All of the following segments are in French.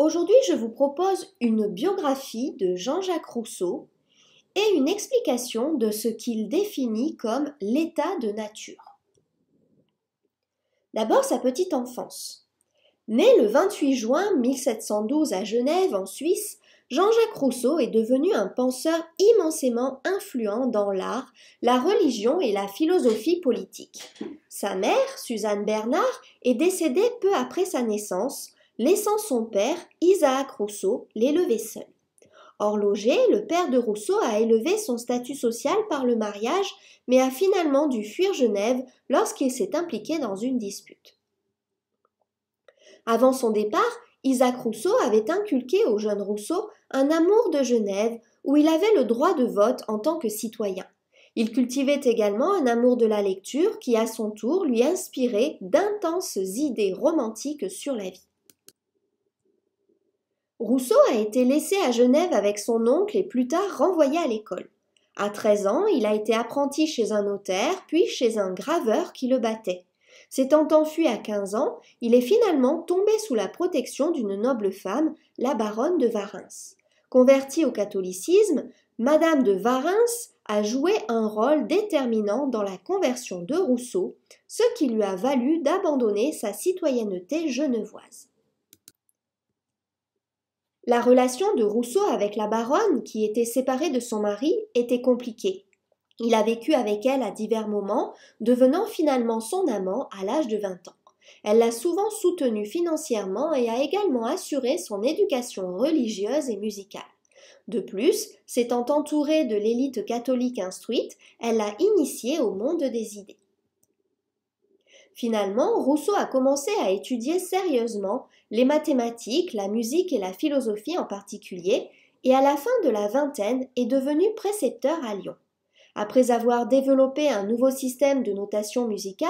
Aujourd'hui, je vous propose une biographie de Jean-Jacques Rousseau et une explication de ce qu'il définit comme l'état de nature. D'abord, sa petite enfance. Né le 28 juin 1712 à Genève, en Suisse, Jean-Jacques Rousseau est devenu un penseur immensément influent dans l'art, la religion et la philosophie politique. Sa mère, Suzanne Bernard, est décédée peu après sa naissance, laissant son père, Isaac Rousseau, l'élever seul. Horloger, le père de Rousseau a élevé son statut social par le mariage, mais a finalement dû fuir Genève lorsqu'il s'est impliqué dans une dispute. Avant son départ, Isaac Rousseau avait inculqué au jeune Rousseau un amour de Genève où il avait le droit de vote en tant que citoyen. Il cultivait également un amour de la lecture qui, à son tour, lui inspirait d'intenses idées romantiques sur la vie. Rousseau a été laissé à Genève avec son oncle et plus tard renvoyé à l'école. À 13 ans, il a été apprenti chez un notaire, puis chez un graveur qui le battait. S'étant enfui à 15 ans, il est finalement tombé sous la protection d'une noble femme, la baronne de Varens. Convertie au catholicisme, Madame de Varens a joué un rôle déterminant dans la conversion de Rousseau, ce qui lui a valu d'abandonner sa citoyenneté genevoise. La relation de Rousseau avec la baronne, qui était séparée de son mari, était compliquée. Il a vécu avec elle à divers moments, devenant finalement son amant à l'âge de 20 ans. Elle l'a souvent soutenu financièrement et a également assuré son éducation religieuse et musicale. De plus, s'étant entourée de l'élite catholique instruite, elle l'a initié au monde des idées. Finalement, Rousseau a commencé à étudier sérieusement les mathématiques, la musique et la philosophie en particulier, et à la fin de la vingtaine est devenu précepteur à Lyon. Après avoir développé un nouveau système de notation musicale,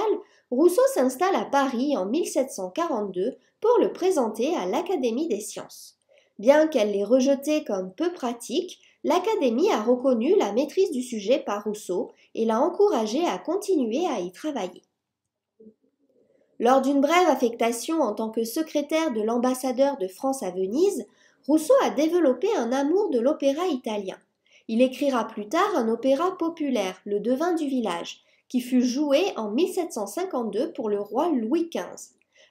Rousseau s'installe à Paris en 1742 pour le présenter à l'Académie des sciences. Bien qu'elle l'ait rejeté comme peu pratique, l'Académie a reconnu la maîtrise du sujet par Rousseau et l'a encouragé à continuer à y travailler. Lors d'une brève affectation en tant que secrétaire de l'ambassadeur de France à Venise, Rousseau a développé un amour de l'opéra italien. Il écrira plus tard un opéra populaire, Le Devin du village, qui fut joué en 1752 pour le roi Louis XV.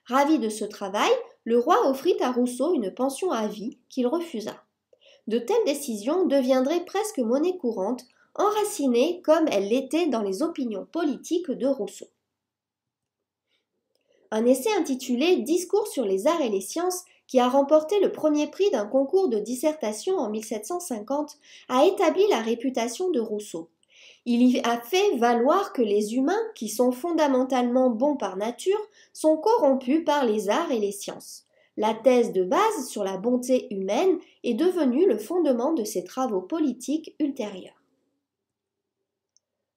Ravi de ce travail, le roi offrit à Rousseau une pension à vie qu'il refusa. De telles décisions deviendraient presque monnaie courante, enracinées comme elles l'étaient dans les opinions politiques de Rousseau un essai intitulé Discours sur les arts et les sciences qui a remporté le premier prix d'un concours de dissertation en 1750, a établi la réputation de Rousseau. Il y a fait valoir que les humains, qui sont fondamentalement bons par nature, sont corrompus par les arts et les sciences. La thèse de base sur la bonté humaine est devenue le fondement de ses travaux politiques ultérieurs.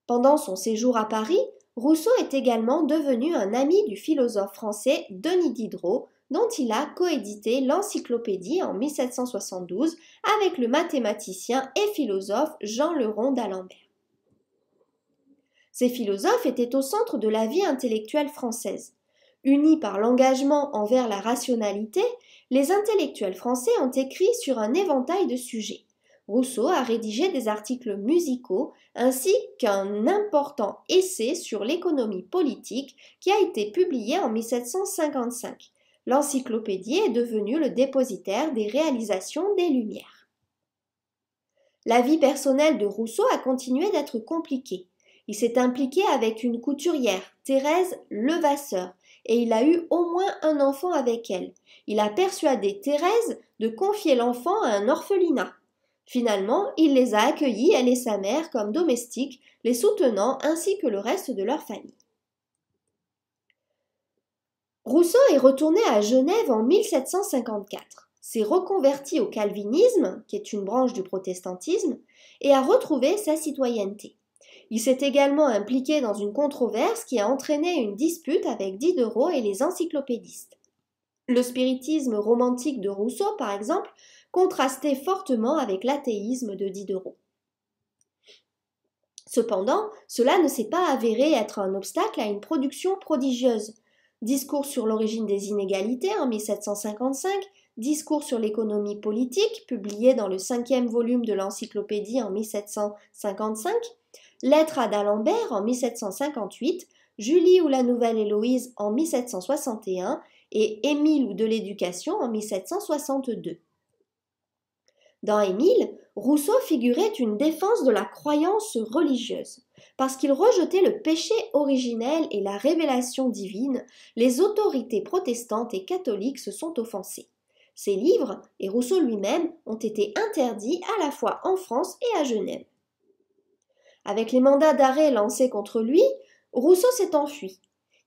Pendant son séjour à Paris, Rousseau est également devenu un ami du philosophe français Denis Diderot, dont il a coédité l'Encyclopédie en 1772 avec le mathématicien et philosophe Jean Leron d'Alembert. Ces philosophes étaient au centre de la vie intellectuelle française. Unis par l'engagement envers la rationalité, les intellectuels français ont écrit sur un éventail de sujets. Rousseau a rédigé des articles musicaux ainsi qu'un important essai sur l'économie politique qui a été publié en 1755. L'encyclopédie est devenue le dépositaire des réalisations des Lumières. La vie personnelle de Rousseau a continué d'être compliquée. Il s'est impliqué avec une couturière, Thérèse Levasseur, et il a eu au moins un enfant avec elle. Il a persuadé Thérèse de confier l'enfant à un orphelinat. Finalement, il les a accueillis, elle et sa mère, comme domestiques, les soutenant ainsi que le reste de leur famille. Rousseau est retourné à Genève en 1754, s'est reconverti au calvinisme, qui est une branche du protestantisme, et a retrouvé sa citoyenneté. Il s'est également impliqué dans une controverse qui a entraîné une dispute avec Diderot et les encyclopédistes. Le spiritisme romantique de Rousseau, par exemple, contrasté fortement avec l'athéisme de Diderot. Cependant, cela ne s'est pas avéré être un obstacle à une production prodigieuse. Discours sur l'origine des inégalités en 1755, Discours sur l'économie politique, publié dans le cinquième volume de l'encyclopédie en 1755, Lettre à d'Alembert en 1758, Julie ou la Nouvelle Héloïse en 1761 et Émile ou de l'Éducation en 1762. Dans Émile, Rousseau figurait une défense de la croyance religieuse. Parce qu'il rejetait le péché originel et la révélation divine, les autorités protestantes et catholiques se sont offensées. Ses livres, et Rousseau lui-même, ont été interdits à la fois en France et à Genève. Avec les mandats d'arrêt lancés contre lui, Rousseau s'est enfui.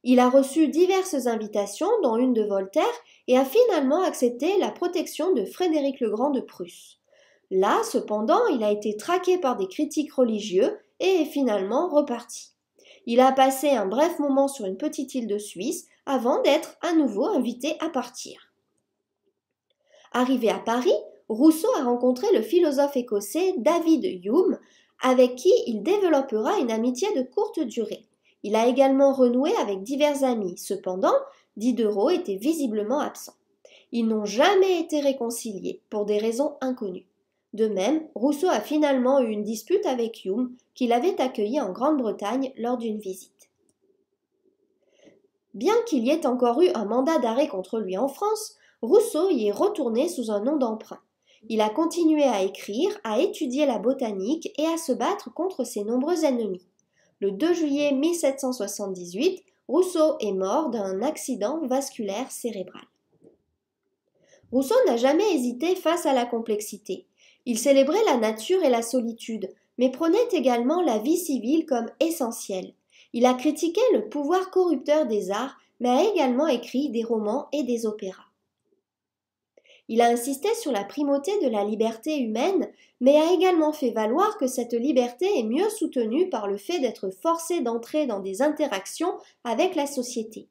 Il a reçu diverses invitations, dont une de Voltaire, et a finalement accepté la protection de Frédéric le Grand de Prusse. Là, cependant, il a été traqué par des critiques religieux et est finalement reparti. Il a passé un bref moment sur une petite île de Suisse avant d'être à nouveau invité à partir. Arrivé à Paris, Rousseau a rencontré le philosophe écossais David Hume, avec qui il développera une amitié de courte durée. Il a également renoué avec divers amis, cependant, Diderot était visiblement absent. Ils n'ont jamais été réconciliés pour des raisons inconnues. De même, Rousseau a finalement eu une dispute avec Hume, qu'il avait accueilli en Grande-Bretagne lors d'une visite. Bien qu'il y ait encore eu un mandat d'arrêt contre lui en France, Rousseau y est retourné sous un nom d'emprunt. Il a continué à écrire, à étudier la botanique et à se battre contre ses nombreux ennemis. Le 2 juillet 1778, Rousseau est mort d'un accident vasculaire cérébral. Rousseau n'a jamais hésité face à la complexité. Il célébrait la nature et la solitude, mais prenait également la vie civile comme essentielle. Il a critiqué le pouvoir corrupteur des arts, mais a également écrit des romans et des opéras. Il a insisté sur la primauté de la liberté humaine, mais a également fait valoir que cette liberté est mieux soutenue par le fait d'être forcé d'entrer dans des interactions avec la société.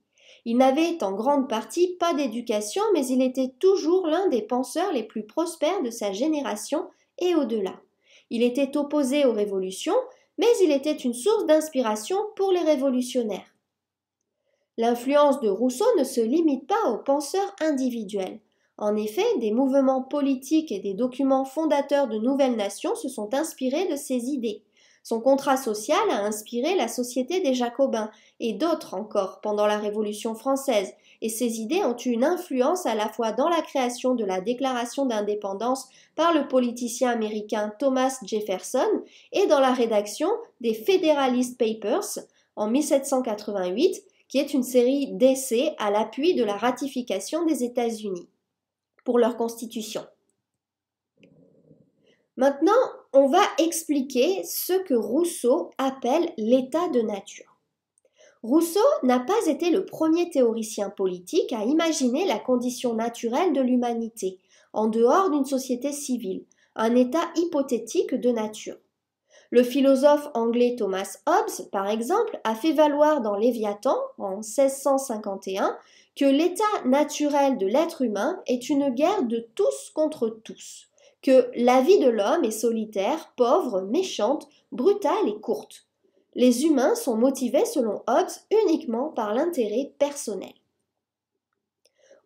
Il n'avait en grande partie pas d'éducation, mais il était toujours l'un des penseurs les plus prospères de sa génération et au-delà. Il était opposé aux révolutions, mais il était une source d'inspiration pour les révolutionnaires. L'influence de Rousseau ne se limite pas aux penseurs individuels. En effet, des mouvements politiques et des documents fondateurs de nouvelles nations se sont inspirés de ses idées. Son contrat social a inspiré la Société des Jacobins et d'autres encore pendant la Révolution française, et ses idées ont eu une influence à la fois dans la création de la Déclaration d'indépendance par le politicien américain Thomas Jefferson et dans la rédaction des Federalist Papers en 1788, qui est une série d'essais à l'appui de la ratification des États-Unis pour leur constitution. Maintenant, on va expliquer ce que Rousseau appelle l'état de nature. Rousseau n'a pas été le premier théoricien politique à imaginer la condition naturelle de l'humanité, en dehors d'une société civile, un état hypothétique de nature. Le philosophe anglais Thomas Hobbes, par exemple, a fait valoir dans Léviathan, en 1651, que l'état naturel de l'être humain est une guerre de tous contre tous que la vie de l'homme est solitaire, pauvre, méchante, brutale et courte. Les humains sont motivés selon Hobbes uniquement par l'intérêt personnel.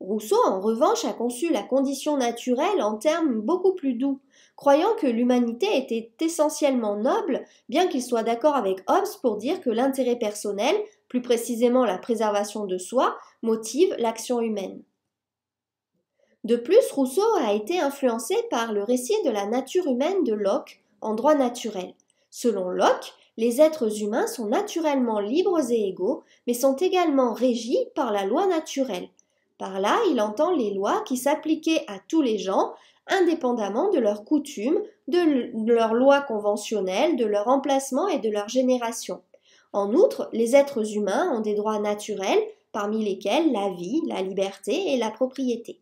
Rousseau, en revanche, a conçu la condition naturelle en termes beaucoup plus doux, croyant que l'humanité était essentiellement noble, bien qu'il soit d'accord avec Hobbes pour dire que l'intérêt personnel, plus précisément la préservation de soi, motive l'action humaine. De plus, Rousseau a été influencé par le récit de la nature humaine de Locke en droit naturel. Selon Locke, les êtres humains sont naturellement libres et égaux, mais sont également régis par la loi naturelle. Par là, il entend les lois qui s'appliquaient à tous les gens, indépendamment de leurs coutumes, de leurs lois conventionnelles, de leur emplacement et de leur génération. En outre, les êtres humains ont des droits naturels, parmi lesquels la vie, la liberté et la propriété.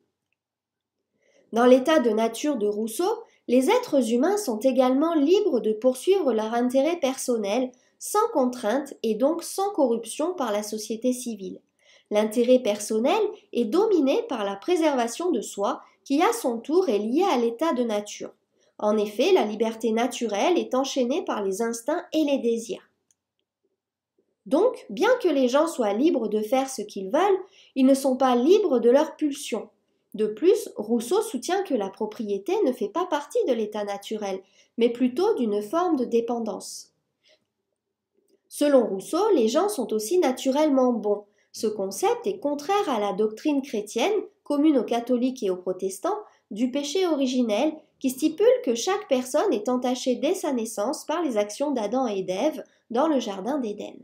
Dans l'état de nature de Rousseau, les êtres humains sont également libres de poursuivre leur intérêt personnel, sans contrainte et donc sans corruption par la société civile. L'intérêt personnel est dominé par la préservation de soi, qui à son tour est liée à l'état de nature. En effet, la liberté naturelle est enchaînée par les instincts et les désirs. Donc, bien que les gens soient libres de faire ce qu'ils veulent, ils ne sont pas libres de leurs pulsions. De plus, Rousseau soutient que la propriété ne fait pas partie de l'état naturel, mais plutôt d'une forme de dépendance. Selon Rousseau, les gens sont aussi naturellement bons. Ce concept est contraire à la doctrine chrétienne, commune aux catholiques et aux protestants, du péché originel, qui stipule que chaque personne est entachée dès sa naissance par les actions d'Adam et d'Ève dans le jardin d'Éden.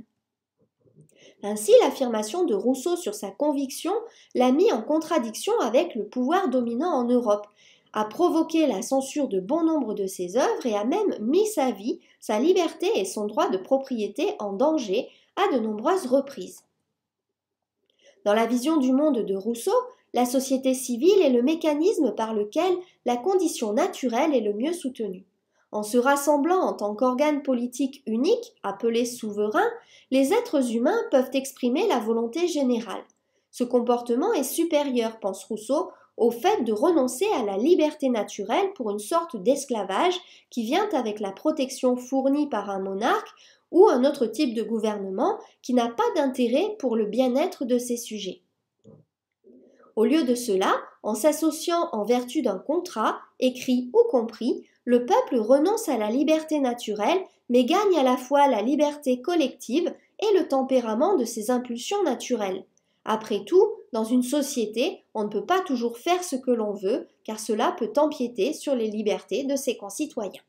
Ainsi, l'affirmation de Rousseau sur sa conviction l'a mis en contradiction avec le pouvoir dominant en Europe, a provoqué la censure de bon nombre de ses œuvres et a même mis sa vie, sa liberté et son droit de propriété en danger à de nombreuses reprises. Dans la vision du monde de Rousseau, la société civile est le mécanisme par lequel la condition naturelle est le mieux soutenue. En se rassemblant en tant qu'organe politique unique, appelé souverain, les êtres humains peuvent exprimer la volonté générale. Ce comportement est supérieur, pense Rousseau, au fait de renoncer à la liberté naturelle pour une sorte d'esclavage qui vient avec la protection fournie par un monarque ou un autre type de gouvernement qui n'a pas d'intérêt pour le bien-être de ses sujets. Au lieu de cela, en s'associant en vertu d'un contrat, écrit ou compris, le peuple renonce à la liberté naturelle, mais gagne à la fois la liberté collective et le tempérament de ses impulsions naturelles. Après tout, dans une société, on ne peut pas toujours faire ce que l'on veut, car cela peut empiéter sur les libertés de ses concitoyens.